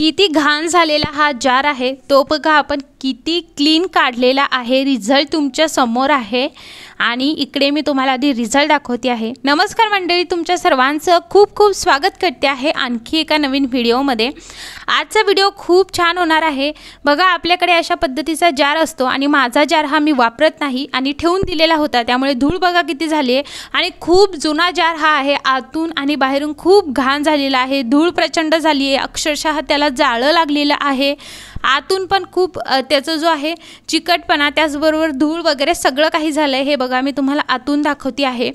किती घाण झालेला हा जार आहे तो बघा आपण किती क्लीन काढलेला आहे रिझल्ट तुमच्या समोर आहे आणि इकडे मी तुम्हाला आधी रिझल्ट दाखवते आहे नमस्कार मंडळी तुमच्या सर्वांचं खूप खूप स्वागत करते आहे आणखी एका नवीन व्हिडिओमध्ये आजचा व्हिडिओ खूप छान होणार आहे बघा आपल्याकडे अशा पद्धतीचा जार असतो आणि माझा जार हा मी वापरत नाही आणि ठेवून दिलेला होता त्यामुळे धूळ बघा किती झाली आहे आणि खूप जुना जार हा आहे आतून आणि बाहेरून खूप घाण झालेला आहे धूळ प्रचंड झाली आहे अक्षरशः त्याला जाळं लागलेलं आहे आतून पण खूप त्याचं जो आहे चिकटपणा त्याचबरोबर धूळ वगैरे सगळं काही झालं आहे हे बघा मी तुम्हाला आतून दाखवते आहे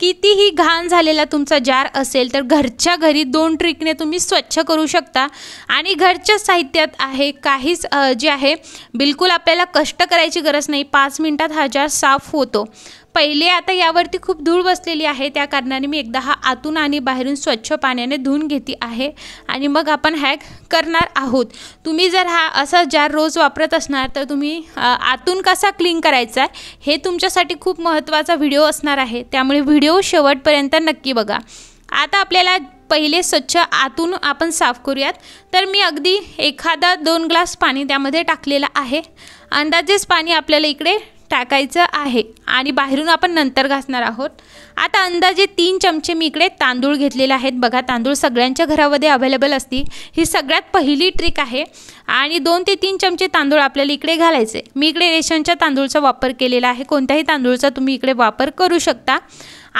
कितीही घाण झालेला तुमचा जार असेल तर घरच्या घरी दोन ट्रिकने तुम्ही स्वच्छ करू शकता आणि घरच्या साहित्यात आहे काहीच जे आहे बिलकुल आपल्याला कष्ट करायची गरज नाही पाच मिनटात हा जार साफ होतो पहिले आता यावरती खूप धूळ बसलेली आहे त्या कारणाने मी एकदा हा आतून आणि बाहेरून स्वच्छ पाण्याने धुऊन घेते आहे आणि मग आपण हॅक करणार आहोत तुम्ही जर हा असा जार रोज वापरत असणार तर तुम्ही आतून कसा क्लीन करायचा आहे हे तुमच्यासाठी खूप महत्त्वाचा व्हिडिओ असणार आहे त्यामुळे व्हिडिओ व्हिडिओ शेवटपर्यंत नक्की बघा आता आपल्याला पहिले स्वच्छ आतून आपण साफ करूयात तर मी अगदी एखादा दोन ग्लास पाणी त्यामध्ये टाकलेलं आहे अंदाजेच पाणी आपल्याला इकडे टाकायचं आहे आणि बाहेरून आपण नंतर घासणार आहोत आता अंदाजे तीन चमचे मी इकडे तांदूळ घेतलेले आहेत बघा तांदूळ सगळ्यांच्या घरामध्ये अवेलेबल असतील ही सगळ्यात पहिली ट्रिक आहे आणि दोन ते तीन चमचे तांदूळ आपल्याला इकडे घालायचे मी इकडे रेशनच्या तांदूळचा वापर केलेला आहे कोणत्याही तांदूळचा तुम्ही इकडे वापर करू शकता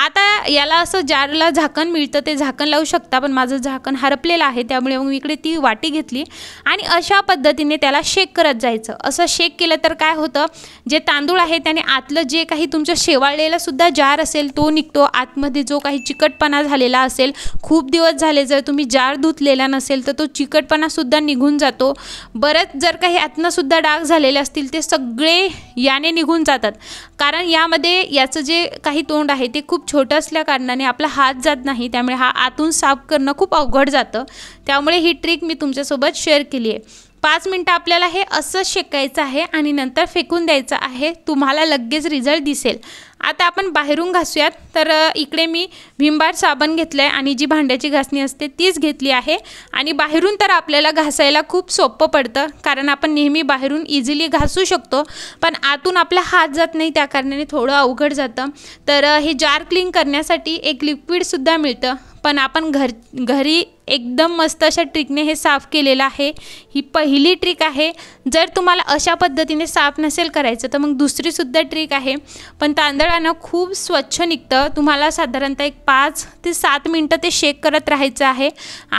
आता याला असं ज्याला झाकण मिळतं ते झाकण लावू शकता पण माझं झाकण हरपलेलं आहे त्यामुळे मग इकडे ती वाटी घेतली आणि अशा पद्धतीने त्याला शेक करत जायचं असं शेक केलं तर काय होतं जे तांदूळ आहे त्याने आतलं जे काही तुमचं शेवाळलेला सुद्धा जार असेल तो निघतो आतमध्ये जो काही चिकटपणा झालेला असेल खूप दिवस झाले जर तुम्ही जार धुतलेला नसेल तर तो चिकटपणासुद्धा निघून जातो बरंच जर काही आतनंसुद्धा डाग झालेले असतील ते सगळे याने निघून जातात कारण यामध्ये याचं जे काही तोंड आहे ते खूप छोटं असल्या कारणाने आपला हात जात नाही त्यामुळे हा आतून साफ करणं खूप अवघड जातं त्यामुळे ही ट्रिक मी तुमच्यासोबत शेअर केली आहे पाच मिनटं आपल्याला हे असंच शेकायचं आहे आणि नंतर फेकून द्यायचं आहे तुम्हाला लगेच रिझल्ट दिसेल आता आपण बाहेरून घासूयात तर इकडे मी भीमबार साबण घेतलं आहे आणि जी भांड्याची घासणी असते तीच घेतली आहे आणि बाहेरून तर आपल्याला घासायला खूप सोपं पडतं कारण आपण नेहमी बाहेरून इझिली घासू शकतो पण आतून आपला हात जात नाही त्या कारणाने थोडं अवघड जातं तर हे जार क्लीन करण्यासाठी एक लिक्विडसुद्धा मिळतं पण आपण घर घरी एकदम मस्त अशा ट्रिकने हे साफ केलेलं आहे ही पहिली ट्रिक आहे जर तुम्हाला अशा पद्धतीने साफ नसेल करायचं तर मग दुसरीसुद्धा ट्रिक आहे पण तांदळ तांदळानं खूप स्वच्छ निघतं तुम्हाला साधारणतः एक पाच ते सात मिनटं ते शेक करत राहायचं आहे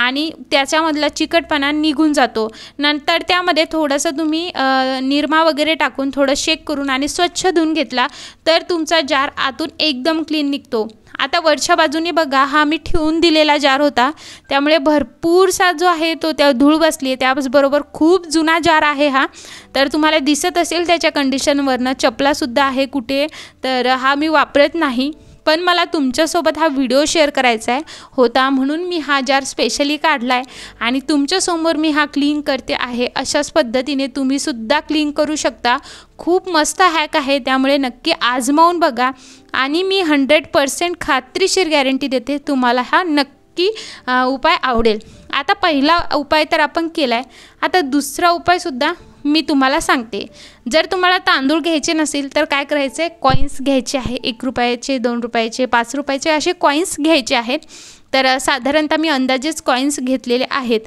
आणि त्याच्यामधला चिकटपणा निघून जातो नंतर त्यामध्ये थोडंसं तुम्ही निरमा वगैरे टाकून थोडं शेक करून आणि स्वच्छ धुवून घेतला तर तुमचा जार आतून एकदम क्लीन निघतो आता वरच्या बाजूने बघा हा मी ठेवून दिलेला जार होता त्यामुळे भरपूरसा जो आहे तो त्या धूळ बसली आहे त्याचबरोबर खूप जुना जार आहे हा तर तुम्हाला दिसत असेल त्याच्या कंडिशनवरनं चपलासुद्धा आहे कुठे तर हा मी वापरत नाही पण मला तुमच्यासोबत हा व्हिडिओ शेअर करायचा आहे होता म्हणून मी हा जार स्पेशली काढला आहे आणि तुमच्यासमोर मी हा क्लीन करते आहे अशाच पद्धतीने तुम्हीसुद्धा क्लीन करू शकता खूप मस्त हॅक आहे त्यामुळे नक्की आजमावून बघा आणि मी हंड्रेड पर्सेंट खात्रीशीर गॅरंटी देते तुम्हाला हा नक्की उपाय आवडेल आता पहिला उपाय तर आपण केला आहे आता दुसरा उपायसुद्धा मी तुम्हाला सांगते जर तुम्हाला तांदूळ घ्यायचे नसेल तर काय करायचं आहे कॉईन्स घ्यायचे आहे एक रुपयाचे दोन रुपयाचे पाच रुपयाचे असे कॉईन्स घ्यायचे आहेत तर साधारणतः मी अंदाजेच कॉईन्स घेतलेले आहेत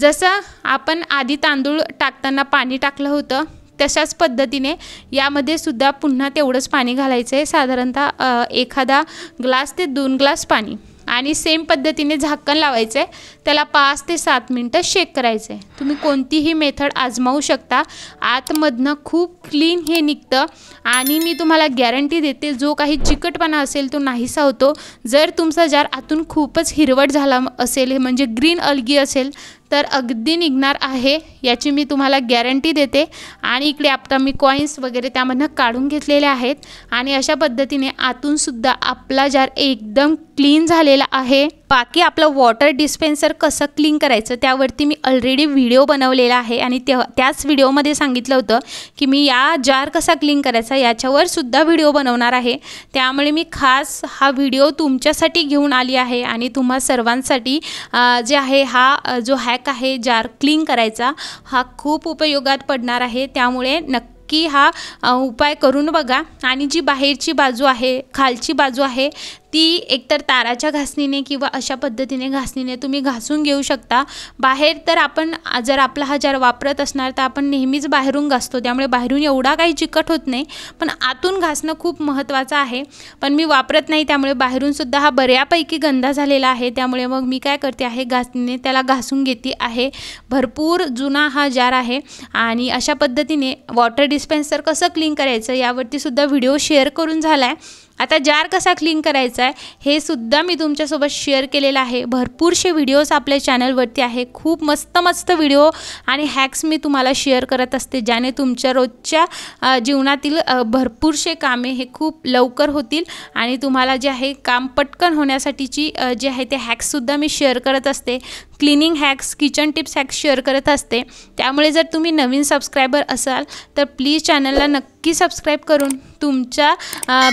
जसं आपण आधी तांदूळ टाकताना पाणी टाकलं होतं तशाच पद्धतीने यामध्ये सुद्धा पुन्हा तेवढंच पाणी घालायचं आहे साधारणतः एखादा ग्लास ते दोन ग्लास पाणी आणि सेम पद्धतीने झाकण लावायचं आहे त्याला पाच ते सात मिनटं शेक करायचं आहे तुम्ही कोणतीही मेथड आजमावू शकता आतमधनं खूप क्लीन हे निघतं आणि मी तुम्हाला गॅरंटी देते जो काही चिकटपणा असेल तो नाहीसा होतो जर तुमचा जार आतून खूपच हिरवट झाला असेल म्हणजे ग्रीन अलगी असेल तर अगदी निघणार आहे याची मी तुम्हाला गॅरंटी देते आणि इकडे आता मी कॉईन्स वगैरे त्यामधनं काढून घेतलेले आहेत आणि अशा पद्धतीने आतूनसुद्धा आपला जार एकदम क्लीन झालेला आहे बाकी आपलं वॉटर डिस्पेन्सर कसं क्लीन करायचं त्यावरती मी ऑलरेडी व्हिडिओ बनवलेला आहे आणि त्या त्याच व्हिडिओमध्ये सांगितलं होतं की मी या जार कसा क्लीन करायचा याच्यावर सुद्धा व्हिडिओ बनवणार आहे त्यामुळे मी खास हा व्हिडिओ तुमच्यासाठी घेऊन आली आहे आणि तुम्हा सर्वांसाठी जे आहे हा जो हॅक आहे जार क्लीन करायचा हा खूप उपयोगात पडणार आहे त्यामुळे नक्की की हा उपाय करून बघा आणि जी बाहेरची बाजू आहे खालची बाजू आहे ती एकतर ताराच्या घासणीने किंवा अशा पद्धतीने घासणीने तुम्ही घासून घेऊ शकता बाहेर तर आपण जर आपला हा जार वापरत असणार तर आपण नेहमीच बाहेरून घासतो त्यामुळे बाहेरून एवढा काही चिकट होत नाही पण आतून घासणं खूप महत्त्वाचं आहे पण मी वापरत नाही त्यामुळे बाहेरूनसुद्धा हा बऱ्यापैकी गंदा झालेला आहे त्यामुळे मग मी काय करते आहे घासणीने त्याला घासून घेते आहे भरपूर जुना हा जार आहे आणि अशा पद्धतीने वॉटर डिस्पेन्सर कसं क्लीन करायचं यावरतीसुद्धा व्हिडिओ शेअर करून झाला आहे आता जार कसा क्लीन करायचा आहे हे सुद्धा मी तुमच्यासोबत शेअर केलेलं आहे भरपूरसे व्हिडिओज आपल्या चॅनलवरती आहे खूप मस्त मस्त व्हिडिओ आणि हॅक्स मी तुम्हाला शेअर करत असते ज्याने तुमच्या रोजच्या जीवनातील भरपूरसे कामे हे खूप लवकर होतील आणि तुम्हाला जे आहे काम पटकन होण्यासाठीची जे आहे ते हॅक्ससुद्धा मी शेअर करत असते cleaning hacks kitchen tips hacks share करत असते त्यामुळे जर तुम्ही नवीन सबस्क्रायबर असाल तर प्लीज चॅनलला नक्की नक्की सबस्क्राईब करून तुमच्या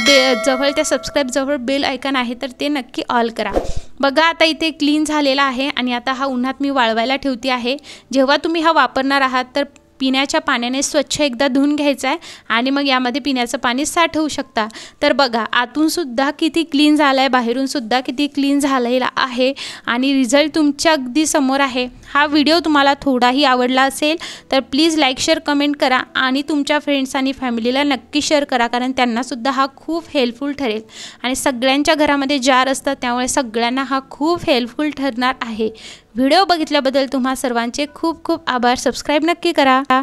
बे जवळ त्या सबस्क्राईबजवळ बेल ऐकन आहे तर ते नक्की ऑल करा बघा आता इथे क्लीन झालेला आहे आणि आता हा उन्हात मी वाळवायला ठेवते आहे जेव्हा तुम्ही हा वापरणार आहात तर पिण्याच्या पाण्याने स्वच्छ एकदा धुवून घ्यायचं आहे आणि मग यामध्ये पिण्याचं पाणी साठवू शकता तर बघा आतूनसुद्धा किती क्लीन झालं आहे बाहेरूनसुद्धा किती क्लीन झालेला आहे आणि रिझल्ट तुमच्या अगदी समोर आहे हा व्हिडिओ तुम्हाला थोडाही आवडला असेल तर प्लीज लाईक शेअर कमेंट करा आणि तुमच्या फ्रेंड्स आणि फॅमिलीला नक्की शेअर करा कारण त्यांनासुद्धा हा खूप हेल्पफुल ठरेल आणि सगळ्यांच्या घरामध्ये जार असतात त्यामुळे सगळ्यांना हा खूप हेल्पफुल ठरणार आहे व्हिडिओ बघितल्याबद्दल तुम्हा सर्वांचे खूप खूप आभार सबस्क्राईब नक्की करा